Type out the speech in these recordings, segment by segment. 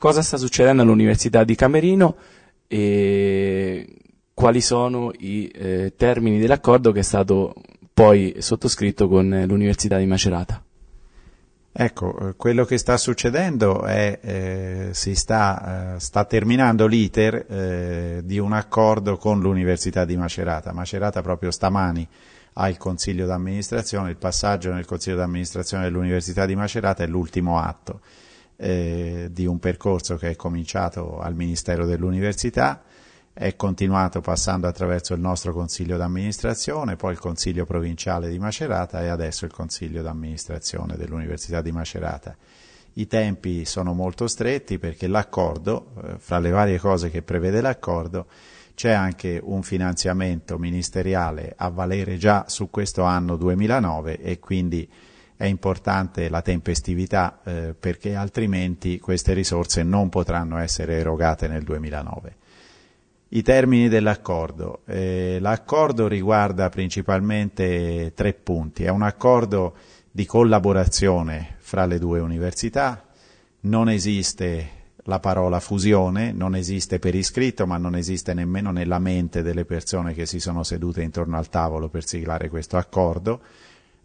cosa sta succedendo all'Università di Camerino e quali sono i eh, termini dell'accordo che è stato poi sottoscritto con eh, l'Università di Macerata. Ecco, eh, quello che sta succedendo è eh, si sta, eh, sta terminando l'iter eh, di un accordo con l'Università di Macerata. Macerata proprio stamani ha il Consiglio d'amministrazione, il passaggio nel Consiglio d'amministrazione dell'Università di Macerata è l'ultimo atto eh, di un percorso che è cominciato al Ministero dell'Università, è continuato passando attraverso il nostro Consiglio d'amministrazione, poi il Consiglio provinciale di Macerata e adesso il Consiglio d'amministrazione dell'Università di Macerata. I tempi sono molto stretti perché l'accordo, eh, fra le varie cose che prevede l'accordo, c'è anche un finanziamento ministeriale a valere già su questo anno 2009 e quindi è importante la tempestività eh, perché altrimenti queste risorse non potranno essere erogate nel 2009. I termini dell'accordo. Eh, l'accordo riguarda principalmente tre punti. È un accordo di collaborazione fra le due università, non esiste la parola fusione, non esiste per iscritto, ma non esiste nemmeno nella mente delle persone che si sono sedute intorno al tavolo per siglare questo accordo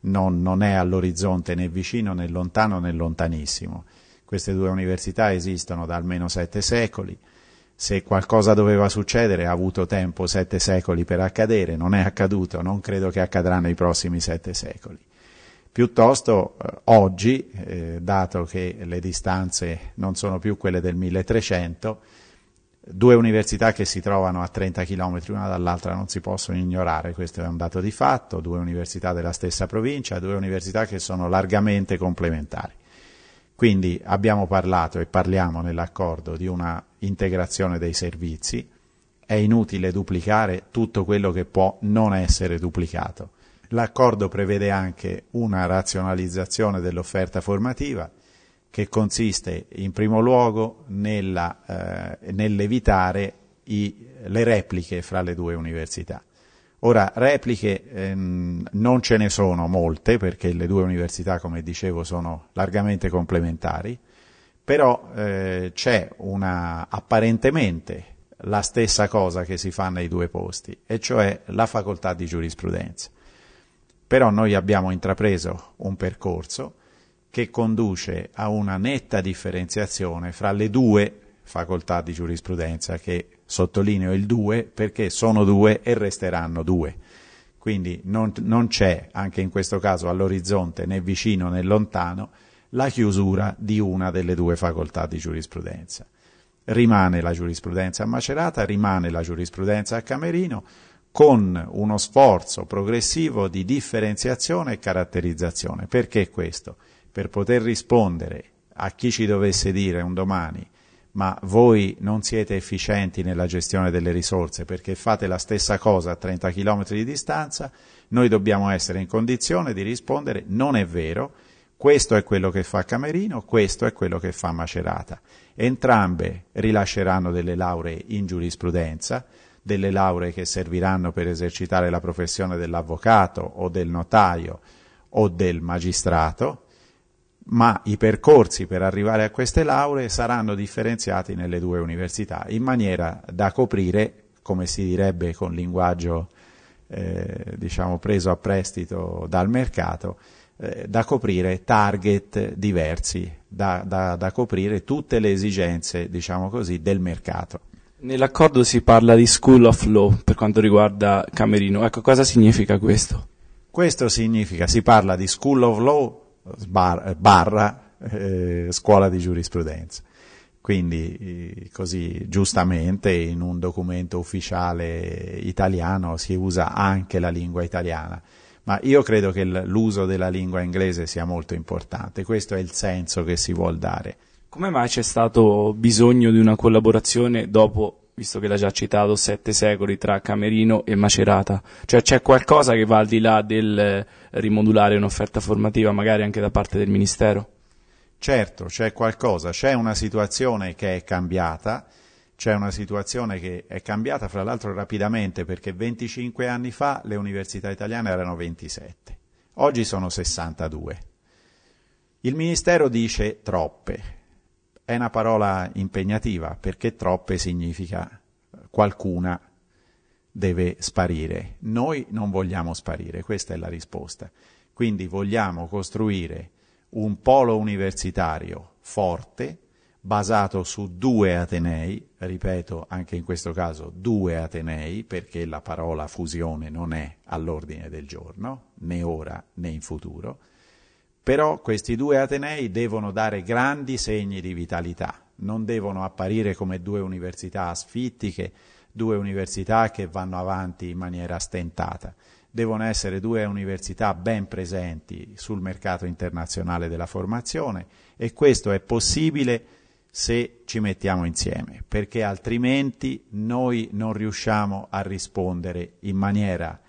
non, non è all'orizzonte né vicino né lontano né lontanissimo. Queste due università esistono da almeno sette secoli, se qualcosa doveva succedere ha avuto tempo sette secoli per accadere, non è accaduto, non credo che accadrà nei prossimi sette secoli. Piuttosto eh, oggi, eh, dato che le distanze non sono più quelle del 1300, due università che si trovano a 30 km una dall'altra non si possono ignorare, questo è un dato di fatto, due università della stessa provincia, due università che sono largamente complementari. Quindi abbiamo parlato e parliamo nell'accordo di una integrazione dei servizi, è inutile duplicare tutto quello che può non essere duplicato. L'accordo prevede anche una razionalizzazione dell'offerta formativa, che consiste in primo luogo nella, eh, nell'evitare i, le repliche fra le due università. Ora, repliche ehm, non ce ne sono molte perché le due università, come dicevo, sono largamente complementari, però eh, c'è una, apparentemente la stessa cosa che si fa nei due posti, e cioè la facoltà di giurisprudenza. Però noi abbiamo intrapreso un percorso che conduce a una netta differenziazione fra le due facoltà di giurisprudenza, che sottolineo il due perché sono due e resteranno due. Quindi non, non c'è, anche in questo caso all'orizzonte, né vicino né lontano, la chiusura di una delle due facoltà di giurisprudenza. Rimane la giurisprudenza a Macerata, rimane la giurisprudenza a Camerino, con uno sforzo progressivo di differenziazione e caratterizzazione. Perché questo? per poter rispondere a chi ci dovesse dire un domani ma voi non siete efficienti nella gestione delle risorse perché fate la stessa cosa a 30 km di distanza, noi dobbiamo essere in condizione di rispondere non è vero, questo è quello che fa Camerino, questo è quello che fa Macerata. Entrambe rilasceranno delle lauree in giurisprudenza, delle lauree che serviranno per esercitare la professione dell'avvocato o del notaio o del magistrato, ma i percorsi per arrivare a queste lauree saranno differenziati nelle due università in maniera da coprire, come si direbbe con linguaggio eh, diciamo preso a prestito dal mercato, eh, da coprire target diversi, da, da, da coprire tutte le esigenze diciamo così, del mercato. Nell'accordo si parla di School of Law per quanto riguarda Camerino, ecco cosa significa questo? Questo significa, si parla di School of Law sbar- eh, barra eh, scuola di giurisprudenza. Quindi eh, così giustamente in un documento ufficiale italiano si usa anche la lingua italiana, ma io credo che l'uso della lingua inglese sia molto importante, questo è il senso che si vuol dare. Come mai c'è stato bisogno di una collaborazione dopo visto che l'ha già citato, sette secoli tra Camerino e Macerata. Cioè c'è qualcosa che va al di là del eh, rimodulare un'offerta formativa, magari anche da parte del Ministero? Certo, c'è qualcosa, c'è una situazione che è cambiata, c'è una situazione che è cambiata fra l'altro rapidamente perché 25 anni fa le università italiane erano 27, oggi sono 62. Il Ministero dice troppe, è una parola impegnativa perché troppe significa qualcuna deve sparire. Noi non vogliamo sparire, questa è la risposta. Quindi vogliamo costruire un polo universitario forte, basato su due Atenei, ripeto anche in questo caso due Atenei, perché la parola fusione non è all'ordine del giorno, né ora né in futuro, però questi due Atenei devono dare grandi segni di vitalità, non devono apparire come due università asfittiche, due università che vanno avanti in maniera stentata. Devono essere due università ben presenti sul mercato internazionale della formazione e questo è possibile se ci mettiamo insieme, perché altrimenti noi non riusciamo a rispondere in maniera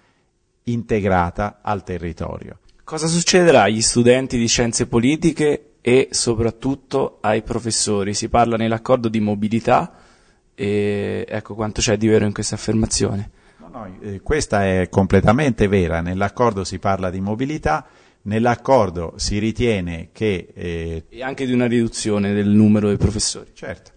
integrata al territorio. Cosa succederà agli studenti di scienze politiche e soprattutto ai professori? Si parla nell'accordo di mobilità e ecco quanto c'è di vero in questa affermazione. No, no, eh, questa è completamente vera, nell'accordo si parla di mobilità, nell'accordo si ritiene che... Eh, e anche di una riduzione del numero dei professori. Certo.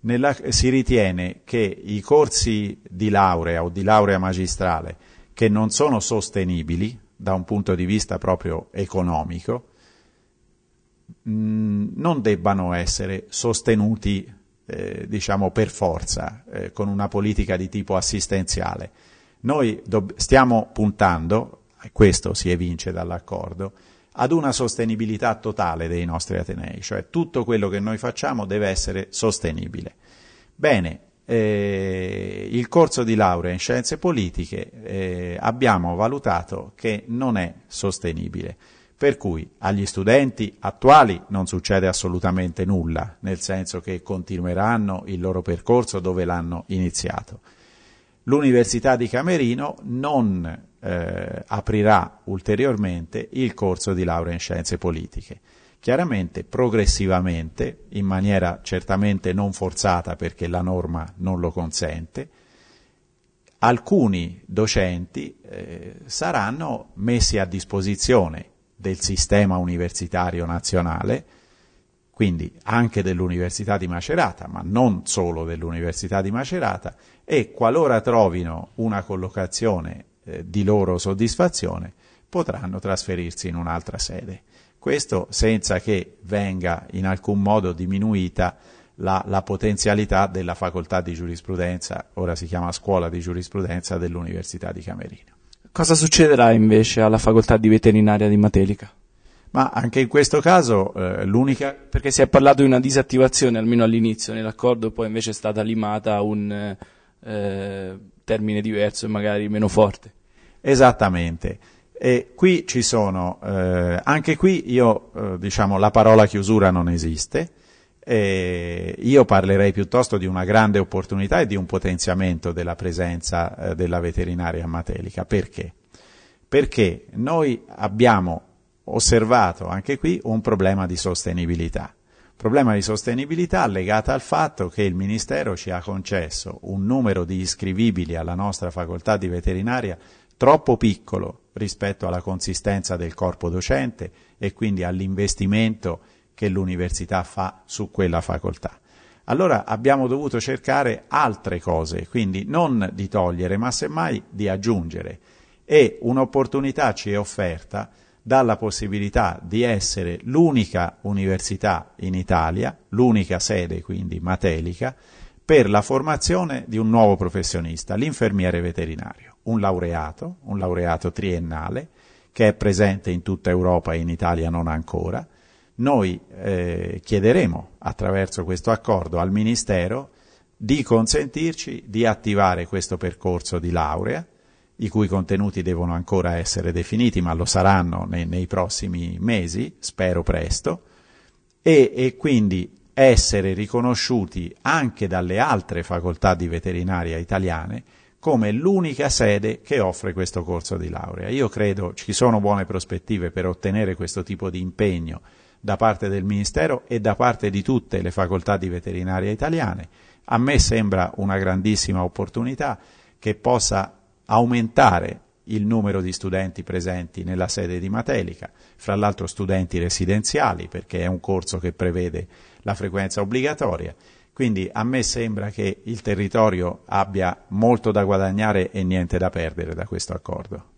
Nella, si ritiene che i corsi di laurea o di laurea magistrale che non sono sostenibili, da un punto di vista proprio economico, mm, non debbano essere sostenuti, eh, diciamo, per forza, eh, con una politica di tipo assistenziale. Noi dobb- stiamo puntando, e questo si evince dall'accordo, ad una sostenibilità totale dei nostri Atenei, cioè tutto quello che noi facciamo deve essere sostenibile. Bene, eh, il corso di laurea in scienze politiche eh, abbiamo valutato che non è sostenibile. Per cui agli studenti attuali non succede assolutamente nulla, nel senso che continueranno il loro percorso dove l'hanno iniziato. L'Università di Camerino non eh, aprirà ulteriormente il corso di laurea in scienze politiche. Chiaramente, progressivamente, in maniera certamente non forzata perché la norma non lo consente, alcuni docenti eh, saranno messi a disposizione del sistema universitario nazionale, quindi anche dell'Università di Macerata, ma non solo dell'Università di Macerata, e qualora trovino una collocazione eh, di loro soddisfazione, potranno trasferirsi in un'altra sede. Questo senza che venga in alcun modo diminuita la, la, potenzialità della facoltà di giurisprudenza, ora si chiama scuola di giurisprudenza dell'Università di Camerino. Cosa succederà invece alla facoltà di veterinaria di Matelica? Ma anche in questo caso eh, l'unica... Perché si è parlato di una disattivazione almeno all'inizio nell'accordo, poi invece è stata limata un eh, termine diverso e magari meno forte. Esattamente. E qui ci sono, eh, anche qui io, eh, diciamo, la parola chiusura non esiste, e io parlerei piuttosto di una grande opportunità e di un potenziamento della presenza eh, della veterinaria matelica. Perché? Perché noi abbiamo osservato anche qui un problema di sostenibilità. Problema di sostenibilità legato al fatto che il Ministero ci ha concesso un numero di iscrivibili alla nostra facoltà di veterinaria troppo piccolo rispetto alla consistenza del corpo docente e quindi all'investimento che l'università fa su quella facoltà. Allora abbiamo dovuto cercare altre cose, quindi non di togliere, ma semmai di aggiungere. E un'opportunità ci è offerta dalla possibilità di essere l'unica università in Italia, l'unica sede quindi matelica, per la formazione di un nuovo professionista, l'infermiere veterinario un laureato, un laureato triennale, che è presente in tutta Europa e in Italia non ancora. Noi eh, chiederemo attraverso questo accordo al Ministero di consentirci di attivare questo percorso di laurea, i cui contenuti devono ancora essere definiti, ma lo saranno nei, nei prossimi mesi, spero presto, e, e quindi essere riconosciuti anche dalle altre facoltà di veterinaria italiane come l'unica sede che offre questo corso di laurea. Io credo ci sono buone prospettive per ottenere questo tipo di impegno da parte del Ministero e da parte di tutte le facoltà di veterinaria italiane. A me sembra una grandissima opportunità che possa aumentare il numero di studenti presenti nella sede di Matelica, fra l'altro studenti residenziali perché è un corso che prevede la frequenza obbligatoria quindi a me sembra che il territorio abbia molto da guadagnare e niente da perdere da questo accordo.